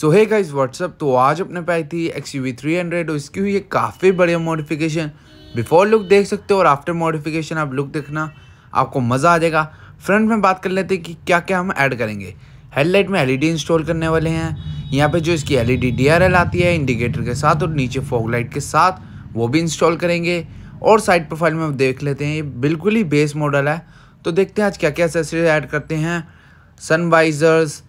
सो है guys what's up तो आज अपने पाई थी X U V three hundred और इसकी हुई है काफ़ी बढ़िया मॉडिफिकेशन बिफोर लुक देख सकते हो और आफ्टर मॉडिफिकेशन आप लुक देखना आपको मज़ा आ जाएगा फ्रंट में बात कर लेते हैं कि क्या क्या हम ऐड करेंगे हेडलाइट में एलईडी इंस्टॉल e करने वाले हैं यहाँ पे जो इसकी एलईडी डीआरएल e आती है इंडिकेटर के साथ और नीचे फॉग लाइट के साथ वो भी इंस्टॉल करेंगे और साइड प्रोफाइल में देख लेते हैं ये बिल्कुल ही बेस मॉडल है तो देखते हैं आज क्या क्या एसेसरीज ऐड करते हैं सनवाइजर्स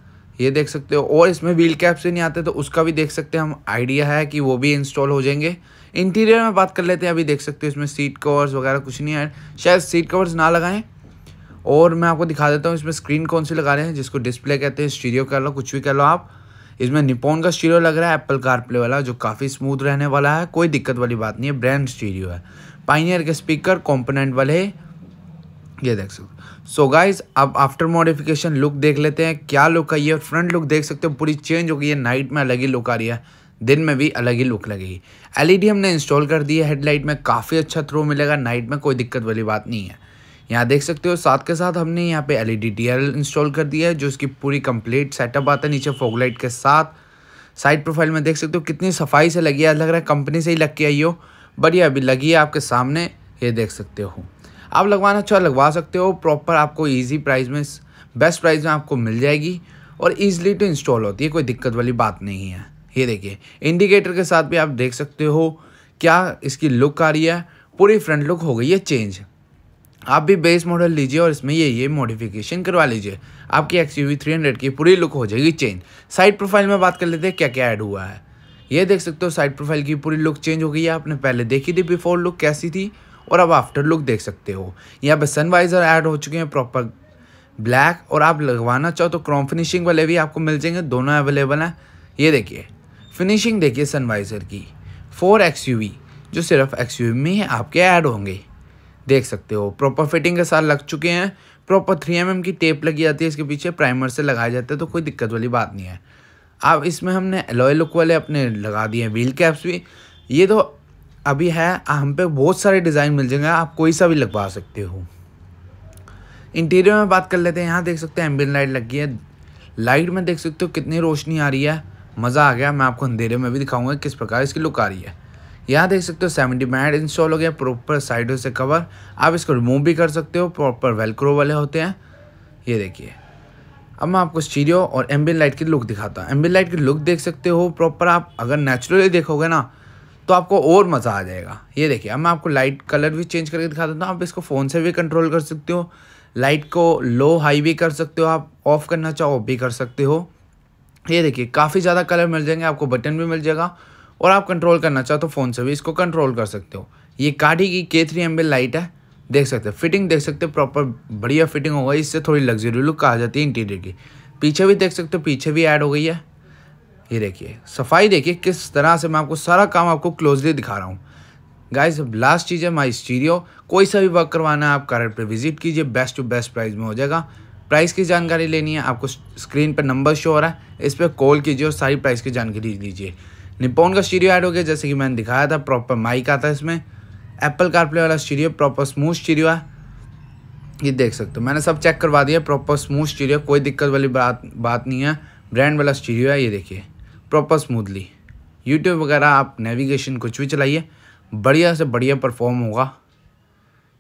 ये देख सकते हो और इसमें व्हील कैप्स भी नहीं आते तो उसका भी देख सकते हैं हम आइडिया है कि वो भी इंस्टॉल हो जाएंगे इंटीरियर में बात कर लेते हैं अभी देख सकते हो इसमें सीट कवर्स वगैरह कुछ नहीं है शायद सीट कवर्स ना लगाएं और मैं आपको दिखा देता हूँ इसमें स्क्रीन कौन सी लगा रहे हैं जिसको डिस्प्ले कहते हैं स्टीरियो कह लो कुछ भी कह लो आप इसमें निपोन का स्टीरियो लग रहा है एप्पल कारप्ले वाला जो काफ़ी स्मूथ रहने वाला है कोई दिक्कत वाली बात नहीं है ब्रांड स्टीरियो है पाइनियर के स्पीकर कॉम्पोनेंट वाले ये देख सकते हो सो गाइज अब आफ्टर मॉडिफिकेशन लुक देख लेते हैं क्या लुक आई है फ्रंट लुक देख सकते हो पूरी चेंज हो गई है नाइट में अलग ही लुक आ रही है दिन में भी अलग ही लुक लगेगी एलईडी हमने इंस्टॉल कर दी है हेडलाइट में काफ़ी अच्छा थ्रो मिलेगा नाइट में कोई दिक्कत वाली बात नहीं है यहाँ देख सकते हो साथ के साथ हमने यहाँ पे एलईडी एल इंस्टॉल कर दिया है जो इसकी पूरी कंप्लीट सेटअप आता है नीचे फोकलाइट के साथ साइड प्रोफाइल में देख सकते हो कितनी सफाई से लगी है लग रहा है कंपनी से ही लग के आई हो बढ़िया अभी लगी है आपके सामने ये देख सकते हो आप लगवाना चाहो लगवा सकते हो प्रॉपर आपको ईजी प्राइस में बेस्ट प्राइस में आपको मिल जाएगी और ईजिली टू इंस्टॉल होती है कोई दिक्कत वाली बात नहीं है ये देखिए इंडिकेटर के साथ भी आप देख सकते हो क्या इसकी लुक आ रही है पूरी फ्रंट लुक हो गई है चेंज आप भी बेस मॉडल लीजिए और इसमें ये ये मॉडिफिकेशन करवा लीजिए आपकी एक्स यू थ्री हंड्रेड की पूरी लुक हो जाएगी चेंज साइड प्रोफाइल में बात कर लेते हैं क्या क्या ऐड हुआ है ये देख सकते हो साइड प्रोफाइल की पूरी लुक चेंज हो गई है आपने पहले देखी थी बिफोर लुक कैसी थी और आप आफ्टर लुक देख सकते हो यहाँ पे सनवाइज़र ऐड हो चुके हैं प्रॉपर ब्लैक और आप लगवाना चाहो तो क्रॉम फिनिशिंग वाले भी आपको मिल जाएंगे दोनों अवेलेबल हैं ये देखिए फिनिशिंग देखिए सनवाइज़र की फोर एक्स जो सिर्फ एक्स में ही आपके ऐड होंगे देख सकते हो प्रॉपर फिटिंग के साथ लग चुके हैं प्रॉपर थ्री एम की टेप लगी जाती है इसके पीछे प्राइमर से लगाया जाता है तो कोई दिक्कत वाली बात नहीं है अब इसमें हमने एलोए लुक वाले अपने लगा दिए हैं व्हील कैप्स भी ये तो अभी है हम पे बहुत सारे डिज़ाइन मिल जाएंगे आप कोई सा भी लगवा सकते हो इंटीरियर में बात कर लेते हैं यहाँ देख सकते हैं एम्बियन लाइट लगी है लाइट में देख सकते हो कितनी रोशनी आ रही है मज़ा आ गया मैं आपको अंधेरे में भी दिखाऊंगा किस प्रकार इसकी लुक आ रही है यहाँ देख सकते हो सेवेंटी मैट इंस्टॉल हो गया प्रॉपर साइडों से कवर आप इसको रिमूव भी कर सकते हो प्रॉपर वेलक्रो वाले होते हैं ये देखिए अब मैं आपको स्टीरियो और एम्बियन लाइट की लुक दिखाता हूँ एम्बियन लाइट की लुक देख सकते हो प्रॉपर आप अगर नेचुरली देखोगे ना तो आपको और मज़ा आ जाएगा ये देखिए अब मैं आपको लाइट कलर भी चेंज करके दिखा देता हूँ आप इसको फ़ोन से भी कंट्रोल कर सकते हो लाइट को लो हाई भी कर सकते हो आप ऑफ़ करना चाहो भी कर सकते हो ये देखिए काफ़ी ज़्यादा कलर मिल जाएंगे आपको बटन भी मिल जाएगा और आप कंट्रोल करना चाहो तो फ़ोन से भी इसको कंट्रोल कर सकते हो ये काठी की के थ्री एम लाइट है देख सकते हो फिटिंग देख सकते हो प्रॉपर बढ़िया फिटिंग हो गई इससे थोड़ी लग्जरी लुक आ जाती है इंटीरियर की पीछे भी देख सकते हो पीछे भी ऐड हो गई है ये देखिए सफाई देखिए किस तरह से मैं आपको सारा काम आपको क्लोजली दिखा रहा हूँ गाइस लास्ट चीज़ है माई स्टीरियो कोई सा भी वर्क करवाना है आप कारण पर विजिट कीजिए बेस्ट टू बेस्ट प्राइस में हो जाएगा प्राइस की जानकारी लेनी है आपको स्क्रीन पर नंबर शो हो रहा है इस पर कॉल कीजिए और सारी प्राइस की जानकारी लीजिए निपोन का स्टीरियो ऐड हो गया जैसे कि मैंने दिखाया था प्रॉपर माइक आता है इसमें एप्पल कारप्ले वाला स्टीरियो प्रॉपर स्मूथ स्टीरियो है ये देख सकते हो मैंने सब चेक करवा दिया प्रॉपर स्मूथ स्टीरियो कोई दिक्कत वाली बात बात नहीं है ब्रांड वाला स्टीरियो है ये देखिए प्रॉपर स्मूथली यूट्यूब वगैरह आप नेविगेशन कुछ भी चलाइए बढ़िया से बढ़िया परफॉर्म होगा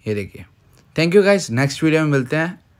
ये देखिए thank you guys next video में मिलते हैं